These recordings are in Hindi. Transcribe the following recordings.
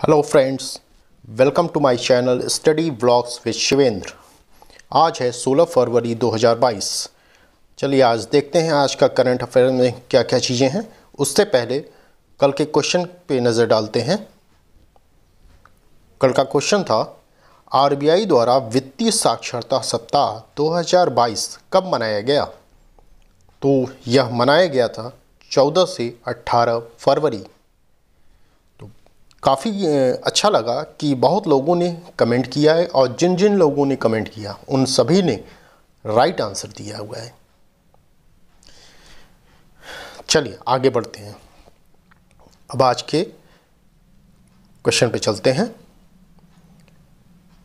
hello friends welcome to my channel study blogs with Shivendra आज है 16 फरवरी 2022 चलिए आज देखते हैं आज का करंट अफेयर में क्या क्या चीज़ें हैं उससे पहले कल के क्वेश्चन पे नज़र डालते हैं कल का क्वेश्चन था आरबीआई द्वारा वित्तीय साक्षरता सप्ताह 2022 कब मनाया गया तो यह मनाया गया था 14 से 18 फरवरी काफ़ी अच्छा लगा कि बहुत लोगों ने कमेंट किया है और जिन जिन लोगों ने कमेंट किया उन सभी ने राइट आंसर दिया हुआ है चलिए आगे बढ़ते हैं अब आज के क्वेश्चन पे चलते हैं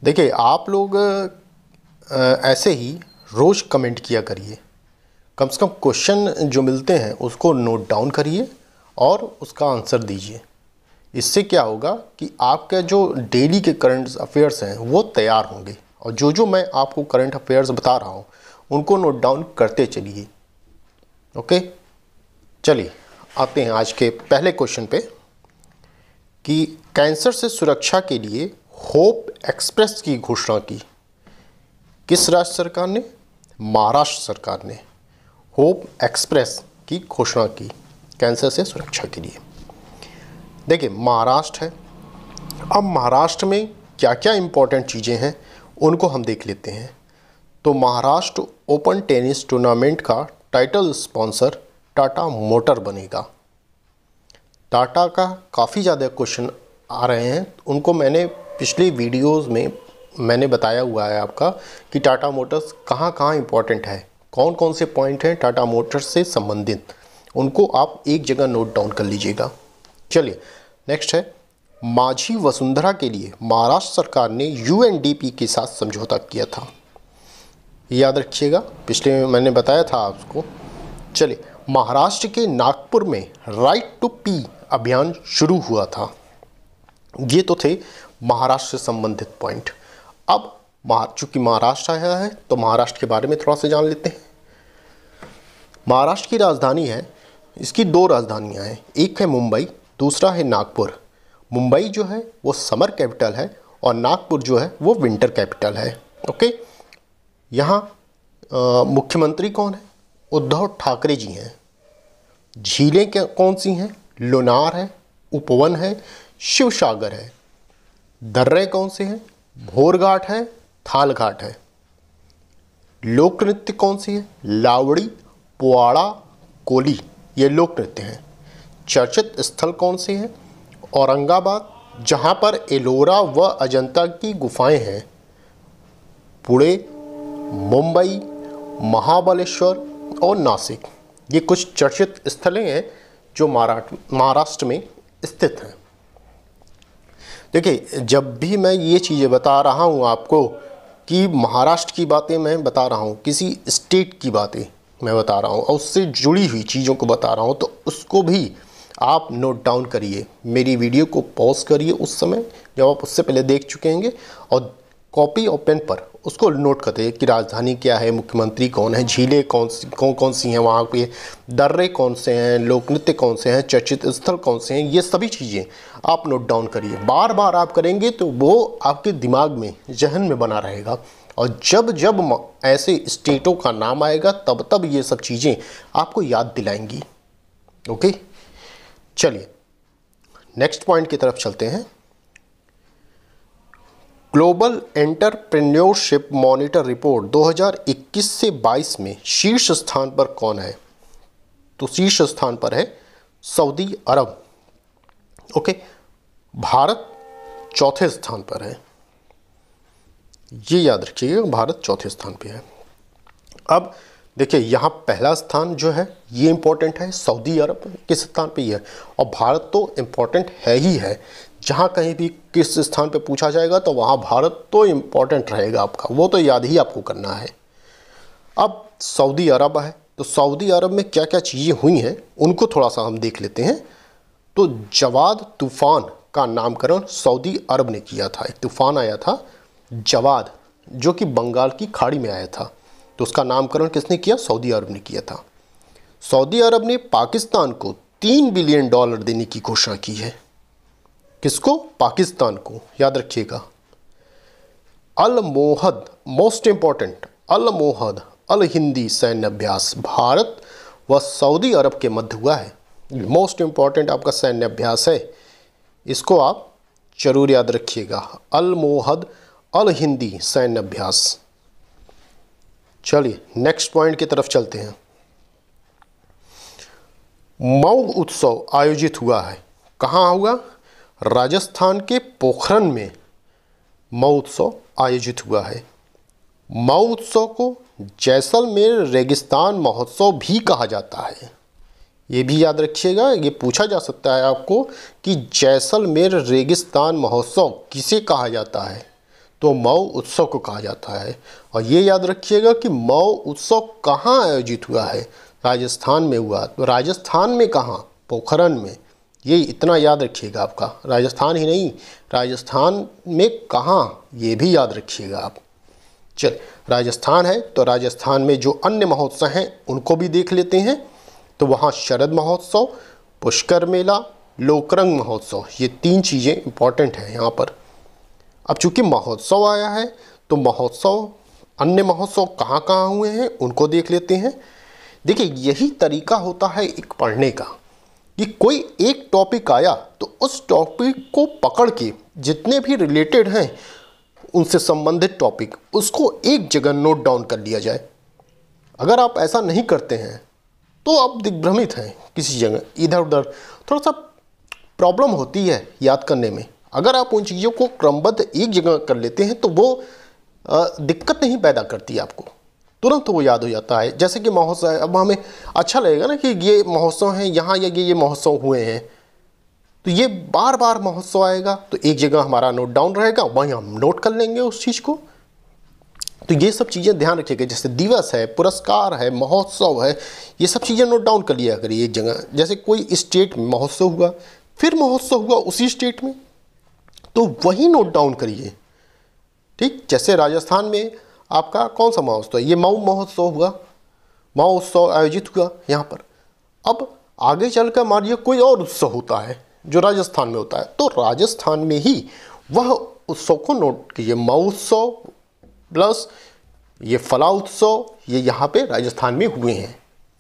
देखिए आप लोग ऐसे ही रोज़ कमेंट किया करिए कम से कम क्वेश्चन जो मिलते हैं उसको नोट डाउन करिए और उसका आंसर दीजिए इससे क्या होगा कि आपके जो डेली के करंट अफेयर्स हैं वो तैयार होंगे और जो जो मैं आपको करंट अफेयर्स बता रहा हूँ उनको नोट डाउन करते चलिए ओके चलिए आते हैं आज के पहले क्वेश्चन पे कि कैंसर से सुरक्षा के लिए होप एक्सप्रेस की घोषणा की किस राज्य सरकार ने महाराष्ट्र सरकार ने होप एक्सप्रेस की घोषणा की कैंसर से सुरक्षा के लिए देखिए महाराष्ट्र है अब महाराष्ट्र में क्या क्या इम्पोर्टेंट चीज़ें हैं उनको हम देख लेते हैं तो महाराष्ट्र ओपन टेनिस टूर्नामेंट का टाइटल स्पॉन्सर टाटा मोटर बनेगा टाटा का काफ़ी ज़्यादा क्वेश्चन आ रहे हैं उनको मैंने पिछले वीडियोस में मैंने बताया हुआ है आपका कि टाटा मोटर्स कहाँ कहाँ इम्पोर्टेंट है कौन कौन से पॉइंट हैं टाटा मोटर्स से संबंधित उनको आप एक जगह नोट डाउन कर लीजिएगा चलिए नेक्स्ट है माझी वसुंधरा के लिए महाराष्ट्र सरकार ने यूएनडीपी के साथ समझौता किया था याद रखिएगा पिछले में मैंने बताया था आपको चलिए महाराष्ट्र के नागपुर में राइट टू पी अभियान शुरू हुआ था ये तो थे महाराष्ट्र से संबंधित पॉइंट अब चूंकि महाराष्ट्र आया है तो महाराष्ट्र के बारे में थोड़ा सा जान लेते हैं महाराष्ट्र की राजधानी है इसकी दो राजधानियां हैं एक है मुंबई दूसरा है नागपुर मुंबई जो है वो समर कैपिटल है और नागपुर जो है वो विंटर कैपिटल है ओके यहाँ मुख्यमंत्री कौन है उद्धव ठाकरे जी हैं झीलें कौन सी हैं लोनार है उपवन है शिव सागर है दर्रे कौन से हैं भोरघाट है थाल घाट है लोक नृत्य कौन सी है लावड़ी पुआड़ा कोली ये लोक नृत्य हैं चर्चित स्थल कौन से हैं औरंगाबाद जहाँ पर एलोरा व अजंता की गुफाएं हैं पुणे मुंबई महाबलेश्वर और नासिक ये कुछ चर्चित स्थलें हैं जो महाराष्ट्र में स्थित हैं देखिए जब भी मैं ये चीज़ें बता रहा हूँ आपको कि महाराष्ट्र की बातें मैं बता रहा हूँ किसी स्टेट की बातें मैं बता रहा हूँ और उससे जुड़ी हुई चीज़ों को बता रहा हूँ तो उसको भी आप नोट डाउन करिए मेरी वीडियो को पॉज करिए उस समय जब आप उससे पहले देख चुके होंगे और कॉपी और पेन पर उसको नोट करते हैं कि राजधानी क्या है मुख्यमंत्री कौन है झीलें कौन सी कौन कौन सी हैं वहाँ पे दर्रे कौन से हैं लोक नृत्य कौन से हैं चर्चित स्थल कौन से हैं ये सभी चीज़ें आप नोट डाउन करिए बार बार आप करेंगे तो वो आपके दिमाग में जहन में बना रहेगा और जब जब ऐसे स्टेटों का नाम आएगा तब तब ये सब चीज़ें आपको याद दिलाएंगी ओके चलिए नेक्स्ट पॉइंट की तरफ चलते हैं ग्लोबल एंटरप्रेन्योरशिप मॉनिटर रिपोर्ट 2021 से 22 में शीर्ष स्थान पर कौन है तो शीर्ष स्थान पर है सऊदी अरब ओके भारत चौथे स्थान पर है ये याद रखिएगा भारत चौथे स्थान पे है अब देखिए यहाँ पहला स्थान जो है ये इम्पोर्टेंट है सऊदी अरब किस स्थान पे ये है और भारत तो इम्पोर्टेंट है ही है जहाँ कहीं भी किस स्थान पे पूछा जाएगा तो वहाँ भारत तो इम्पोर्टेंट रहेगा आपका वो तो याद ही आपको करना है अब सऊदी अरब है तो सऊदी अरब में क्या क्या चीज़ें हुई हैं उनको थोड़ा सा हम देख लेते हैं तो जवाद तूफ़ान का नामकरण सऊदी अरब ने किया था एक तूफ़ान आया था जवाद जो कि बंगाल की खाड़ी में आया था तो उसका नामकरण किसने किया सऊदी अरब ने किया था सऊदी अरब ने पाकिस्तान को तीन बिलियन डॉलर देने की घोषणा की है किसको पाकिस्तान को याद रखिएगा Al Mohed most important Al Mohed Al Hindi सैन्य अभ्यास भारत व सऊदी अरब के मध्य हुआ है मोस्ट इंपॉर्टेंट आपका सैन्य अभ्यास है इसको आप जरूर याद रखिएगा अल मोहद अल हिंदी सैन्य अभ्यास चलिए नेक्स्ट पॉइंट की तरफ चलते हैं मऊ उत्सव आयोजित हुआ है कहाँ हुआ राजस्थान के पोखरन में मऊ उत्सव आयोजित हुआ है मऊ उत्सव को जैसलमेर रेगिस्तान महोत्सव भी कहा जाता है ये भी याद रखिएगा ये पूछा जा सकता है आपको कि जैसलमेर रेगिस्तान महोत्सव किसे कहा जाता है तो मऊ उत्सव को कहा जाता है और ये याद रखिएगा कि मऊ उत्सव कहाँ आयोजित हुआ है राजस्थान में हुआ तो राजस्थान में कहाँ पोखरण में ये इतना याद रखिएगा आपका राजस्थान ही नहीं राजस्थान में कहाँ ये भी याद रखिएगा आप चल राजस्थान है तो राजस्थान में जो अन्य महोत्सव हैं उनको भी देख लेते हैं तो वहाँ शरद महोत्सव पुष्कर मेला लोकरंग महोत्सव ये तीन चीज़ें इम्पॉर्टेंट हैं यहाँ पर अब चूंकि महोत्सव आया है तो महोत्सव अन्य महोत्सव कहाँ कहाँ हुए हैं उनको देख लेते हैं देखिए यही तरीका होता है एक पढ़ने का कि कोई एक टॉपिक आया तो उस टॉपिक को पकड़ के जितने भी रिलेटेड हैं उनसे संबंधित टॉपिक उसको एक जगह नोट डाउन कर लिया जाए अगर आप ऐसा नहीं करते हैं तो आप दिग्भ्रमित हैं किसी जगह इधर उधर थोड़ा सा प्रॉब्लम होती है याद करने में अगर आप उन चीज़ों को क्रमबद्ध एक जगह कर लेते हैं तो वो दिक्कत नहीं पैदा करती आपको तुरंत वो याद हो जाता है जैसे कि महोत्सव अब हमें अच्छा लगेगा ना कि ये महोत्सव हैं यहाँ या ये ये महोत्सव हुए हैं तो ये बार बार महोत्सव आएगा तो एक जगह हमारा नोट डाउन रहेगा वहीं हम नोट कर लेंगे उस चीज़ को तो ये सब चीज़ें ध्यान रखिएगा जैसे दिवस है पुरस्कार है महोत्सव है ये सब चीज़ें नोट डाउन कर लिया करिए एक जगह जैसे कोई स्टेट में महोत्सव हुआ फिर महोत्सव हुआ उसी स्टेट में तो वही नोट डाउन करिए ठीक जैसे राजस्थान में आपका कौन सा महोत्सव है ये मऊ महोत्सव हुआ मऊ उत्सव आयोजित हुआ यहाँ पर अब आगे चल कर मानिए कोई और उत्सव होता है जो राजस्थान में होता है तो राजस्थान में ही वह उत्सव को नोट कीजिए मऊ उत्सव प्लस ये फला उत्सव ये यहाँ पे राजस्थान में हुए हैं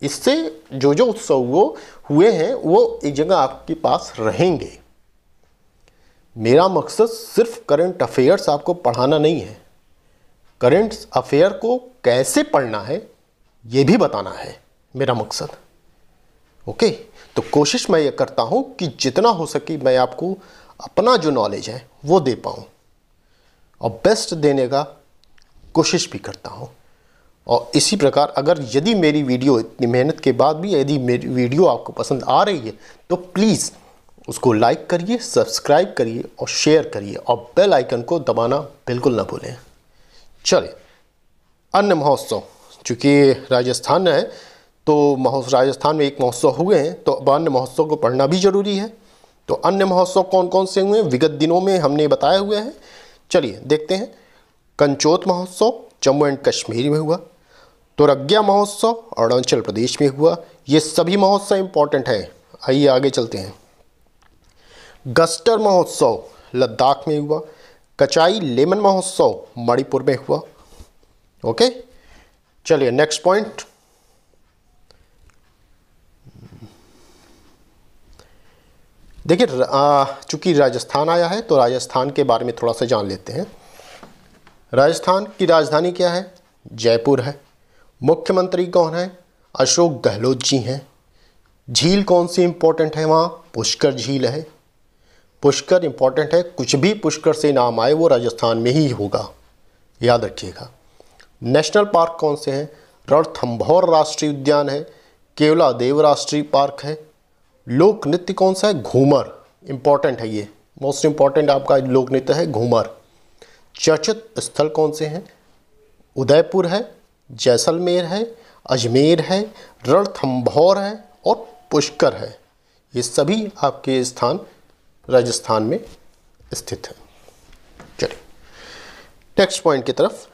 इससे जो जो उत्सव वो हुए हैं वो एक जगह आपके पास रहेंगे मेरा मकसद सिर्फ करंट अफेयर्स आपको पढ़ाना नहीं है करंट अफेयर को कैसे पढ़ना है ये भी बताना है मेरा मकसद ओके तो कोशिश मैं ये करता हूँ कि जितना हो सके मैं आपको अपना जो नॉलेज है वो दे पाऊँ और बेस्ट देने का कोशिश भी करता हूँ और इसी प्रकार अगर यदि मेरी वीडियो इतनी मेहनत के बाद भी यदि मेरी वीडियो आपको पसंद आ रही है तो प्लीज़ उसको लाइक करिए सब्सक्राइब करिए और शेयर करिए और बेल आइकन को दबाना बिल्कुल ना भूलें चलिए अन्य महोत्सव चूँकि राजस्थान है तो महोत्सव राजस्थान में एक महोत्सव हुए हैं तो अब अन्य महोत्सव को पढ़ना भी ज़रूरी है तो अन्य महोत्सव कौन कौन से हुए हैं विगत दिनों में हमने बताए हुए हैं चलिए देखते हैं कंचोत महोत्सव जम्मू एंड कश्मीर में हुआ तोरग्या महोत्सव अरुणाचल प्रदेश में हुआ ये सभी महोत्सव इम्पॉर्टेंट हैं आइए आगे चलते हैं गस्टर महोत्सव लद्दाख में हुआ कचाई लेमन महोत्सव मणिपुर में हुआ ओके चलिए नेक्स्ट पॉइंट देखिए चूंकि राजस्थान आया है तो राजस्थान के बारे में थोड़ा सा जान लेते हैं राजस्थान की राजधानी क्या है जयपुर है मुख्यमंत्री कौन है अशोक गहलोत जी हैं झील कौन सी इंपॉर्टेंट है वहाँ पुष्कर झील है पुष्कर इम्पॉर्टेंट है कुछ भी पुष्कर से नाम आए वो राजस्थान में ही होगा याद रखिएगा नेशनल पार्क कौन से हैं रणथम्भौर राष्ट्रीय उद्यान है केवला देव राष्ट्रीय पार्क है लोक नृत्य कौन सा है घूमर इम्पॉर्टेंट है ये मोस्ट इम्पॉर्टेंट आपका लोक नृत्य है घूमर चर्चित स्थल कौन से हैं उदयपुर है जैसलमेर है अजमेर है रणथम्भौर है और पुष्कर है ये सभी आपके स्थान राजस्थान में स्थित है चलिए नेक्स्ट पॉइंट की तरफ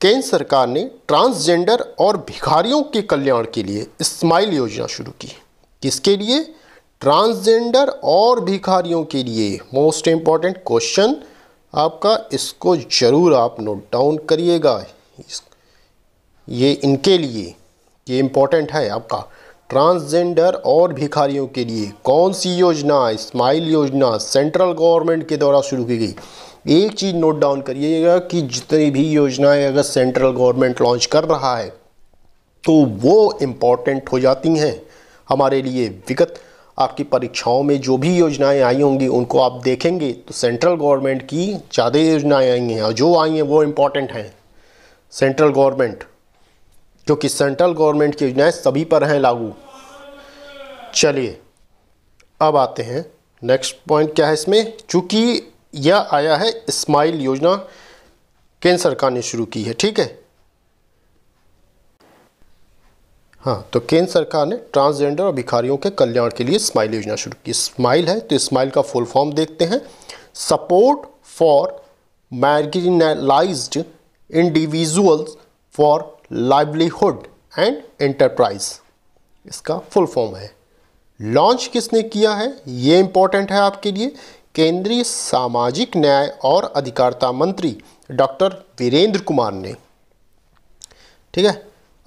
केंद्र सरकार ने ट्रांसजेंडर और भिखारियों के कल्याण के लिए स्माइल योजना शुरू की किसके लिए ट्रांसजेंडर और भिखारियों के लिए मोस्ट इम्पॉर्टेंट क्वेश्चन आपका इसको ज़रूर आप नोट डाउन करिएगा ये इनके लिए ये इम्पॉर्टेंट है आपका ट्रांसजेंडर और भिखारियों के लिए कौन सी योजना स्माइल योजना सेंट्रल गवर्नमेंट के द्वारा शुरू की गई एक चीज़ नोट डाउन करिएगा कि जितनी भी योजनाएं अगर सेंट्रल गवर्नमेंट लॉन्च कर रहा है तो वो इम्पॉर्टेंट हो जाती हैं हमारे लिए विगत आपकी परीक्षाओं में जो भी योजनाएं आई होंगी उनको आप देखेंगे तो सेंट्रल गवर्नमेंट की ज़्यादा योजनाएँ आई हैं और जो आई हैं वो इम्पॉर्टेंट हैं सेंट्रल गवर्नमेंट जो कि सेंट्रल गवर्नमेंट की योजनाएं सभी पर हैं लागू चलिए अब आते हैं नेक्स्ट पॉइंट क्या है इसमें चूँकि यह आया है स्माइल योजना केंद्र सरकार ने शुरू की है ठीक है हाँ तो केंद्र सरकार ने ट्रांसजेंडर और भिखारियों के कल्याण के लिए स्माइल योजना शुरू की स्माइल है तो स्माइल का फुल फॉर्म देखते हैं support for marginalised individuals for livelihood and enterprise इसका फुल फॉर्म है लॉन्च किसने किया है ये इम्पोर्टेंट है आपके लिए केंद्रीय सामाजिक न्याय और अधिकारिता मंत्री डॉक्टर वीरेंद्र कुमार ने ठीक है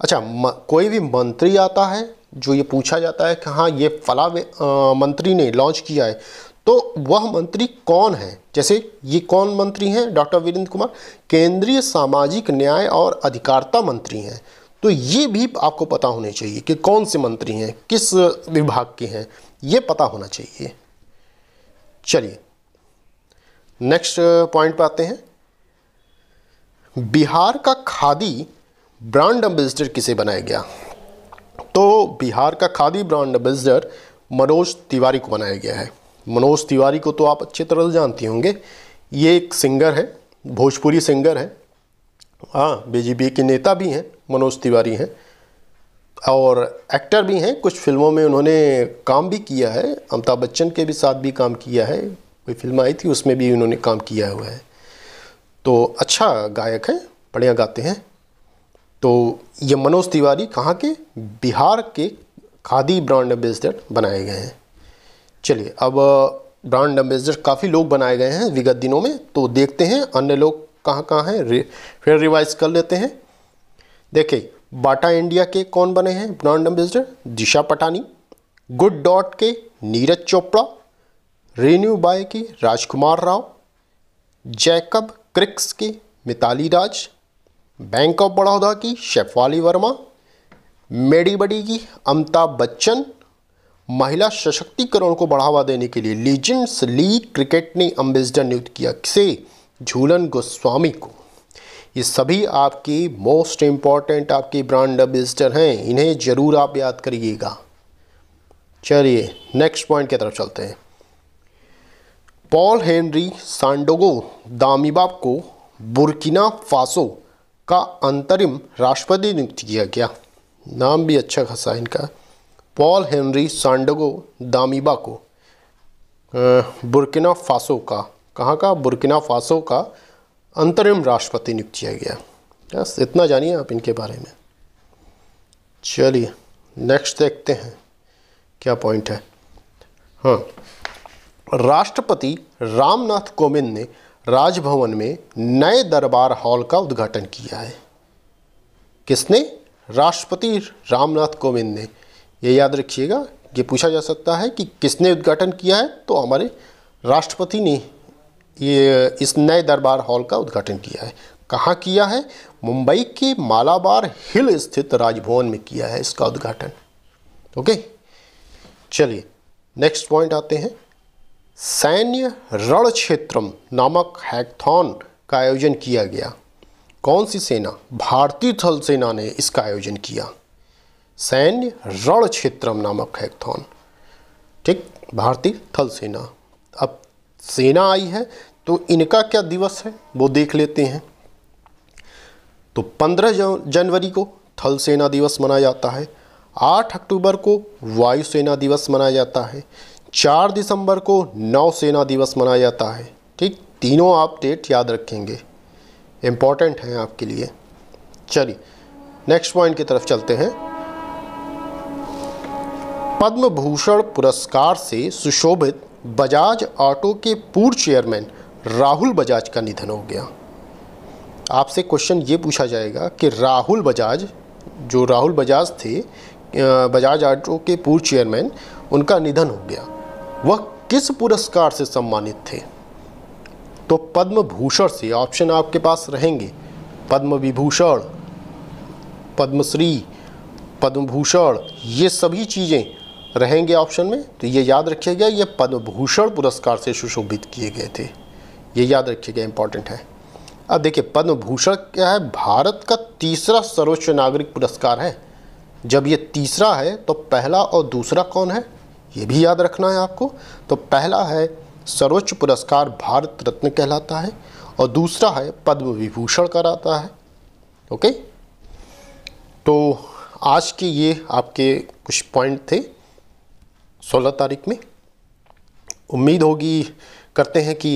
अच्छा म, कोई भी मंत्री आता है जो ये पूछा जाता है कि हाँ ये फला आ, मंत्री ने लॉन्च किया है तो वह मंत्री कौन है जैसे ये कौन मंत्री हैं डॉक्टर वीरेंद्र कुमार केंद्रीय सामाजिक न्याय और अधिकारिता मंत्री हैं तो ये भी आपको पता होने चाहिए कि कौन से मंत्री हैं किस विभाग के हैं ये पता होना चाहिए चलिए नेक्स्ट पॉइंट पर आते हैं बिहार का खादी ब्रांड एम्बेसडर किसे बनाया गया तो बिहार का खादी ब्रांड एम्बेसडर मनोज तिवारी को बनाया गया है मनोज तिवारी को तो आप अच्छे तरह से जानती होंगे ये एक सिंगर है भोजपुरी सिंगर है हाँ बीजेपी के नेता भी हैं मनोज तिवारी हैं और एक्टर भी हैं कुछ फिल्मों में उन्होंने काम भी किया है अमिताभ बच्चन के भी साथ भी काम किया है कोई फिल्म आई थी उसमें भी उन्होंने काम किया हुआ है तो अच्छा गायक हैं बढ़िया गाते हैं तो ये मनोज तिवारी कहाँ के बिहार के खादी ब्रांड एम्बेसडर बनाए गए हैं चलिए अब ब्रांड एम्बेसडर काफ़ी लोग बनाए गए हैं विगत दिनों में तो देखते हैं अन्य लोग कहाँ कहाँ हैं रि, फिर रिवाइज कर लेते हैं देखिए बाटा इंडिया के कौन बने हैं ब्रांड एम्बेसडर दिशा पटानी गुड डॉट के नीरज चोपड़ा रेन्यू बाय के राजकुमार राव जैकब क्रिक्स के मिताली राज बैंक ऑफ बड़ौदा की शेफाली वर्मा मेडी बडी की अमिताभ बच्चन महिला सशक्तिकरण को बढ़ावा देने के लिए लीजेंड्स लीग क्रिकेट ने अम्बेसडर नियुक्त किया किसे झूलन गोस्वामी को ये सभी आपके मोस्ट इम्पॉर्टेंट आपके ब्रांड अम्बेसडर हैं इन्हें ज़रूर आप याद करिएगा चलिए नेक्स्ट पॉइंट की तरफ चलते हैं पॉल हेनरी सांडोगो दामिबाब को बुरकिना फासो का अंतरिम राष्ट्रपति नियुक्त किया गया नाम भी अच्छा खासा इनका पॉल हेनरी सांडगो दामिबा को बुरकिना फासो का कहाँ का बुरकिना फासो का अंतरिम राष्ट्रपति नियुक्त किया गया बस इतना जानिए आप इनके बारे में चलिए नेक्स्ट देखते हैं क्या पॉइंट है हाँ राष्ट्रपति रामनाथ कोविंद ने राजभवन में नए दरबार हॉल का उद्घाटन किया है किसने राष्ट्रपति रामनाथ कोविंद ने ये याद रखिएगा ये पूछा जा सकता है कि किसने उद्घाटन किया है तो हमारे राष्ट्रपति ने ये इस नए दरबार हॉल का उद्घाटन किया है कहाँ किया है मुंबई के मालाबार हिल स्थित राजभवन में किया है इसका उद्घाटन ओके चलिए नेक्स्ट पॉइंट आते हैं सैन्य रण क्षेत्रम नामक हैकथॉन का आयोजन किया गया कौन सी सेना भारतीय थल सेना ने इसका आयोजन किया सैन्य रण क्षेत्रम नामक हैकथॉन ठीक भारतीय थल सेना अब सेना आई है तो इनका क्या दिवस है वो देख लेते हैं तो 15 जनवरी को थल सेना दिवस मनाया जाता है 8 अक्टूबर को वायु सेना दिवस मनाया जाता है 4 दिसंबर को नौसेना दिवस मनाया जाता है ठीक तीनों आप डेट याद रखेंगे इम्पॉर्टेंट हैं आपके लिए चलिए नेक्स्ट पॉइंट की तरफ चलते हैं पद्म भूषण पुरस्कार से सुशोभित बजाज ऑटो के पूर्व चेयरमैन राहुल बजाज का निधन हो गया आपसे क्वेश्चन ये पूछा जाएगा कि राहुल बजाज जो राहुल बजाज थे बजाज ऑटो के पूर्व चेयरमैन उनका निधन हो गया वह किस पुरस्कार से सम्मानित थे तो पद्म भूषण से ऑप्शन आपके पास रहेंगे पद्म विभूषण पद्मश्री पद्म भूषण ये सभी चीज़ें रहेंगे ऑप्शन में तो ये याद रखिएगा ये पद्मभूषण पुरस्कार से सुशोभित किए गए थे ये याद रखिएगा इम्पॉर्टेंट है अब देखिए पद्म भूषण क्या है भारत का तीसरा सर्वोच्च नागरिक पुरस्कार है जब ये तीसरा है तो पहला और दूसरा कौन है ये भी याद रखना है आपको तो पहला है सर्वोच्च पुरस्कार भारत रत्न कहलाता है और दूसरा है पद्म विभूषण कराता है ओके तो आज के ये आपके कुछ पॉइंट थे सोलह तारीख में उम्मीद होगी करते हैं कि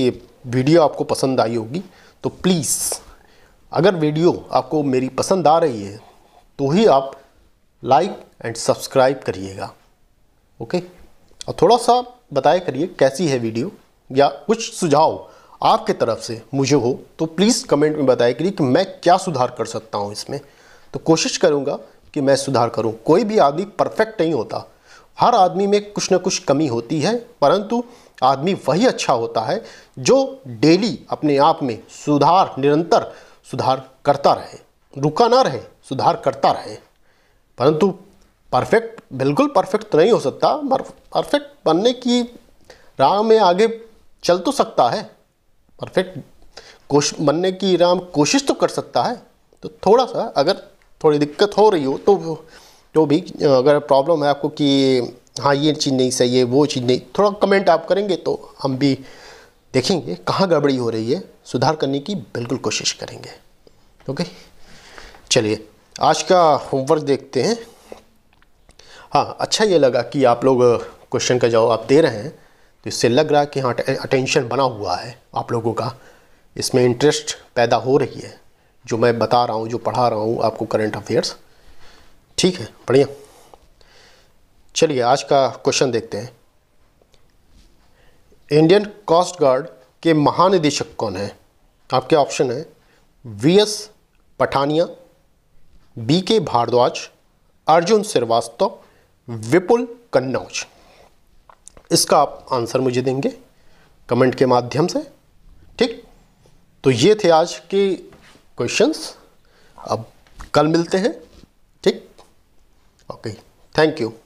वीडियो आपको पसंद आई होगी तो प्लीज़ अगर वीडियो आपको मेरी पसंद आ रही है तो ही आप लाइक एंड सब्सक्राइब करिएगा ओके और थोड़ा सा बताया करिए कैसी है वीडियो या कुछ सुझाव आपके तरफ से मुझे हो तो प्लीज़ कमेंट में बताया करिए कि मैं क्या सुधार कर सकता हूँ इसमें तो कोशिश करूँगा कि मैं सुधार करूँ कोई भी आदमी परफेक्ट नहीं होता हर आदमी में कुछ ना कुछ कमी होती है परंतु आदमी वही अच्छा होता है जो डेली अपने आप में सुधार निरंतर सुधार करता रहे रुका ना रहे सुधार करता रहे परंतु परफेक्ट बिल्कुल परफेक्ट तो नहीं हो सकता पर परफेक्ट बनने की राह में आगे चल तो सकता है परफेक्ट कोश बनने की राम कोशिश तो कर सकता है तो थोड़ा सा अगर थोड़ी दिक्कत हो रही हो तो जो तो भी अगर प्रॉब्लम है आपको कि हाँ ये चीज़ नहीं सही है वो चीज़ नहीं थोड़ा कमेंट आप करेंगे तो हम भी देखेंगे कहाँ गड़बड़ी हो रही है सुधार करने की बिल्कुल कोशिश करेंगे ओके चलिए आज का होमवर्क देखते हैं हाँ अच्छा ये लगा कि आप लोग क्वेश्चन का जवाब आप दे रहे हैं तो इससे लग रहा है कि हाँ अटेंशन बना हुआ है आप लोगों का इसमें इंटरेस्ट पैदा हो रही है जो मैं बता रहा हूँ जो पढ़ा रहा हूँ आपको करंट अफेयर्स ठीक है बढ़िया चलिए आज का क्वेश्चन देखते हैं इंडियन कोस्ट गार्ड के महानिदेशक कौन है आपके ऑप्शन है वी एस पठानिया बी के भारद्वाज अर्जुन श्रीवास्तव विपुल कन्नौज इसका आप आंसर मुझे देंगे कमेंट के माध्यम से ठीक तो ये थे आज के क्वेश्चंस अब कल मिलते हैं okay thank you